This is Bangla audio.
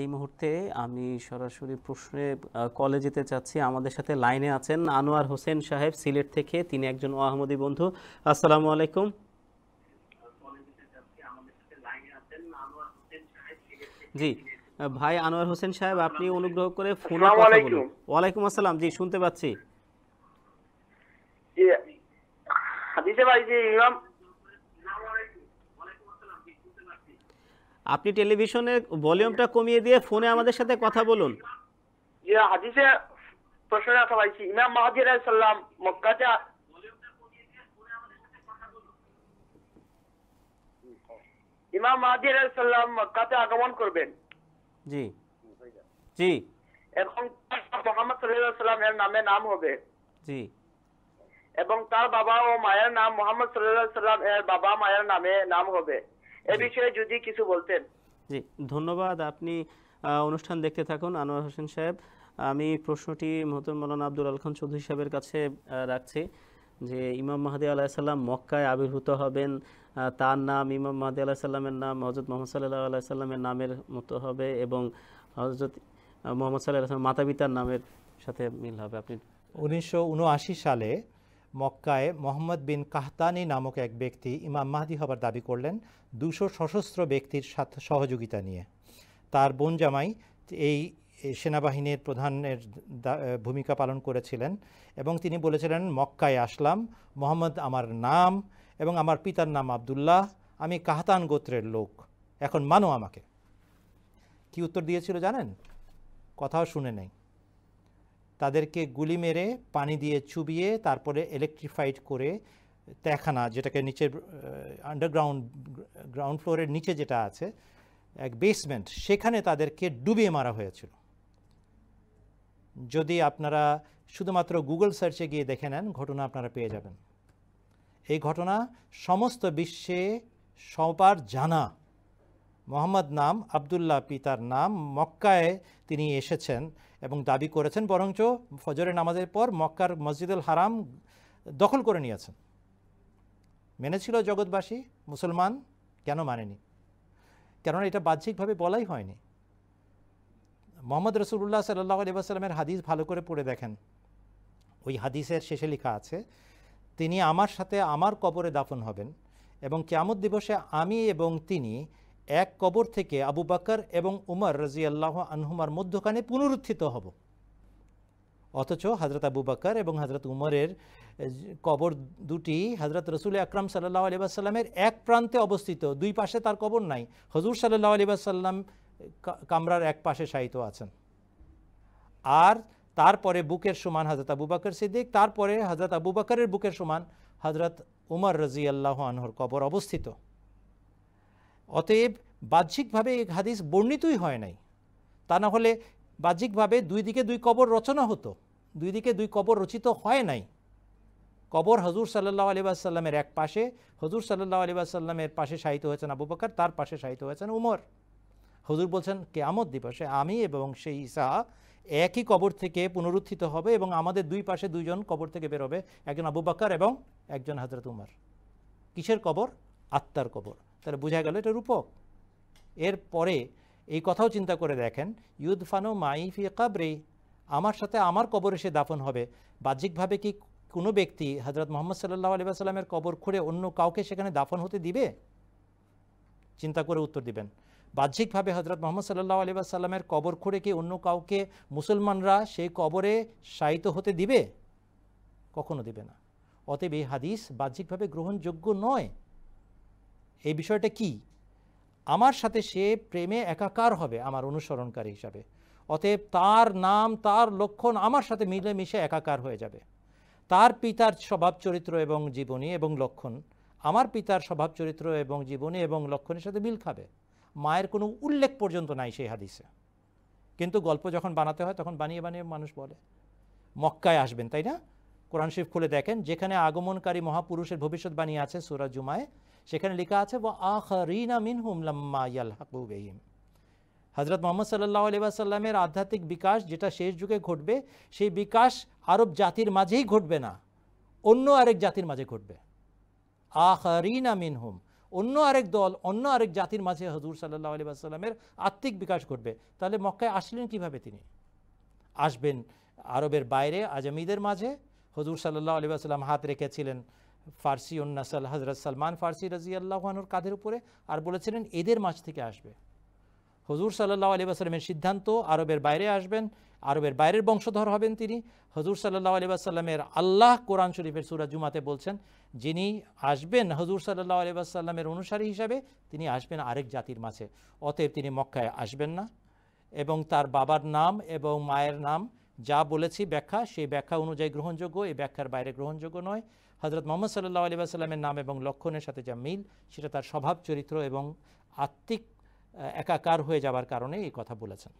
এই মুহূর্তে আমি সরাসরি প্রশ্নে কলে যেতে চাচ্ছি আমাদের সাথে লাইনে আছেন আনোয়ার হোসেন সাহেব সিলেট থেকে তিনি একজন ওয়াহমদি বন্ধু আসসালামু আলাইকুম জি ভাই আনোয়ার হোসেন সাহেব আপনি অনুগ্রহ করে ফোনে কথা বলুন ওয়ালাইকুম আসসালাম জি শুনতে পাচ্ছি আপনি টেলিভিশনের ভলিউমটা কমিয়ে দিয়ে ফোনে আমাদের সাথে কথা বলুন আগমন করবেন জি এবং মোহাম্মদ এর নামে নাম হবে জি এবং তার বাবা ও মায়ের নাম মোহাম্মদ সাল্লাম এর বাবা মায়ের নামে নাম হবে এ বিষয়ে যদি কিছু বলতেন জি ধন্যবাদ আপনি অনুষ্ঠান দেখতে থাকুন আনোয়ার হোসেন সাহেব আমি প্রশ্নটি মহতুল মৌলানা আব্দুল আল খান চৌধুরী সাহেবের কাছে রাখছি যে ইমাম মাহাদি আলাহিসাল্লাম মক্কায় আবির্ভূত হবেন তার নাম ইমাম মাহাদি আলাহিসাল্লামের নাম হজরত মোহাম্মদ সাল্লাহ আলাইসাল্লামের নামের মতো হবে এবং হজরত মোহাম্মদ সাল্লাহ মাতা পিতার নামের সাথে মিল হবে আপনি উনিশশো সালে মক্কায় মোহাম্মদ বিন কাহতানি নামক এক ব্যক্তি ইমাম মাহদি হবার দাবি করলেন দুশো সশস্ত্র ব্যক্তির সাথে সহযোগিতা নিয়ে তার বোন জামাই এই সেনাবাহিনীর প্রধানের ভূমিকা পালন করেছিলেন এবং তিনি বলেছিলেন মক্কায় আসলাম মোহাম্মদ আমার নাম এবং আমার পিতার নাম আবদুল্লাহ আমি কাহতান গোত্রের লোক এখন মানো আমাকে কি উত্তর দিয়েছিল জানেন কথাও শুনে নেই তাদেরকে গুলি মেরে পানি দিয়ে চুবিয়ে তারপরে ইলেকট্রিফাইড করে তেখানা যেটাকে নিচের আন্ডারগ্রাউন্ড গ্রাউন্ড ফ্লোরের নিচে যেটা আছে এক বেসমেন্ট সেখানে তাদেরকে ডুবিয়ে মারা হয়েছিল যদি আপনারা শুধুমাত্র গুগল সার্চে গিয়ে দেখে নেন ঘটনা আপনারা পেয়ে যাবেন এই ঘটনা সমস্ত বিশ্বে সবার জানা মোহাম্মদ নাম আবদুল্লাহ পিতার নাম মক্কায় তিনি এসেছেন এবং দাবি করেছেন বরঞ্চ ফজরের নামাজের পর মক্কার মসজিদুল হারাম দখল করে নিয়েছেন মেনেছিল জগৎবাসী মুসলমান কেন মানেনি কেননা এটা বাহ্যিকভাবে বলাই হয়নি মোহাম্মদ রসুল্লাহ সাল্লাহ আলিবাসাল্লামের হাদিস ভালো করে পড়ে দেখেন ওই হাদিসের শেষে লেখা আছে তিনি আমার সাথে আমার কবরে দাফন হবেন এবং কেয়ামত দিবসে আমি এবং তিনি এক কবর থেকে আবু বাকর এবং উমর রাজিয়াল্লাহ আনহুমার মধ্যখানে পুনরুত্থিত হব অথচ হজরত আবু বাকর এবং হজরত উমরের কবর দুটি হজরত রসুল আকরাম সাল্লাহ আলী আসাল্লামের এক প্রান্তে অবস্থিত দুই পাশে তার কবর নাই হজুর সাল্লাহ আলী আসাল্লাম কামরার এক পাশে শায়িত আছেন আর তারপরে বুকের সমান হজরত আবু বাকর সিদ্দিক তারপরে হজরত আবু বাকরের বুকের সমান হজরত উমর রাজিয়াল্লাহ আনহর কবর অবস্থিত অতএব বাহ্যিকভাবে এই হাদিস বর্ণিতই হয় নাই তা না হলে বাহ্যিকভাবে দুই দিকে দুই কবর রচনা হতো দুই দিকে দুই কবর রচিত হয় নাই কবর হজুর সাল্লাহ আলী আসাল্লামের এক পাশে হজুর সাল্লাহ আলী আসাল্লামের পাশে সাহিত্য হয়েছেন আবু বাকর তার পাশে সাহিত্য হয়েছেন উমর হজুর বলছেন কেয়ামত দিবসে আমি এবং সেই ঈসা একই কবর থেকে পুনরুত্থিত হবে এবং আমাদের দুই পাশে দুইজন কবর থেকে বেরোবে একজন আবু বাকর এবং একজন হজরত উমর কিসের কবর আত্মার কবর তাহলে বোঝা গেল এটা রূপক এর পরে এই কথাও চিন্তা করে দেখেন ইউদফানো মাইফি কাবরে আমার সাথে আমার কবরে সে দাফন হবে বাহ্যিকভাবে কি কোনো ব্যক্তি হজরত মোহাম্মদ সাল্লাহ আলি সাল্লামের কবর খুঁড়ে অন্য কাউকে সেখানে দাফন হতে দিবে চিন্তা করে উত্তর দিবেন বাহ্যিকভাবে হজরত মোহাম্মদ সাল্লাহ আলি সাল্লামের কবর খুঁড়ে কি অন্য কাউকে মুসলমানরা সেই কবরে শায়িত হতে দিবে কখনো দিবে না অতএব এই হাদিস বাহ্যিকভাবে গ্রহণযোগ্য নয় এই বিষয়টা কি আমার সাথে সে প্রেমে একাকার হবে আমার অনুসরণকারী হিসাবে অতএব তার নাম তার লক্ষণ আমার সাথে মিলেমিশে একাকার হয়ে যাবে তার পিতার স্বভাব চরিত্র এবং জীবনী এবং লক্ষণ আমার পিতার স্বভাব চরিত্র এবং জীবনী এবং লক্ষণের সাথে মিল খাবে মায়ের কোনো উল্লেখ পর্যন্ত নাই সেই হাদিসে কিন্তু গল্প যখন বানাতে হয় তখন বানিয়ে বানিয়ে মানুষ বলে মক্কায় আসবেন তাই না কোরআন শরীফ খুলে দেখেন যেখানে আগমনকারী মহাপুরুষের ভবিষ্যৎবাণী আছে সুরাজুমায় সেখানে লেখা আছে ও আখরিনা মিনহুম লাম্মা ইয়ালহাকু বেহিম হজরত মোহাম্মদ সাল্লাহ আলিবাসাল্লামের আধ্যাত্মিক বিকাশ যেটা শেষ যুগে ঘটবে সেই বিকাশ আরব জাতির মাঝেই ঘটবে না অন্য আরেক জাতির মাঝে ঘটবে আখরিনা মিনহুম অন্য আরেক দল অন্য আরেক জাতির মাঝে হজুর সাল্লাহ আলি আত্মিক বিকাশ ঘটবে তাহলে মক্কায় আসলেন কিভাবে তিনি আসবেন আরবের বাইরে আজমিদের মাঝে হজুর সাল্লাহ আলি হাত রেখেছিলেন ফার্সি নাসাল হজরত সালমান ফার্সি রাজি আল্লাহানুর কাঁধের উপরে আর বলেছিলেন এদের মাছ থেকে আসবে হজুর সাল্লাহ আলী আসালামের সিদ্ধান্ত আরবের বাইরে আসবেন আরবের বাইরের বংশধর হবেন তিনি হজুর সাল্লাহ আলী আসাল্লামের আল্লাহ কোরআন শরীফের সুরা জুমাতে বলছেন যিনি আসবেন হজুর সাল্লাহ আলী আসাল্লামের অনুসারী হিসাবে তিনি আসবেন আরেক জাতির মাঝে অতএব তিনি মক্কায় আসবেন না এবং তার বাবার নাম এবং মায়ের নাম যা বলেছি ব্যাখ্যা সেই ব্যাখ্যা অনুযায়ী গ্রহণযোগ্য এই ব্যাখ্যার বাইরে গ্রহণযোগ্য নয় হজরত মোহাম্মদ সাল্লাহ আলী আসাল্লামের নাম এবং লক্ষণের সাথে যা মিল সেটা তার স্বভাব চরিত্র এবং আত্মিক একাকার হয়ে যাবার কারণে এই কথা বলেছেন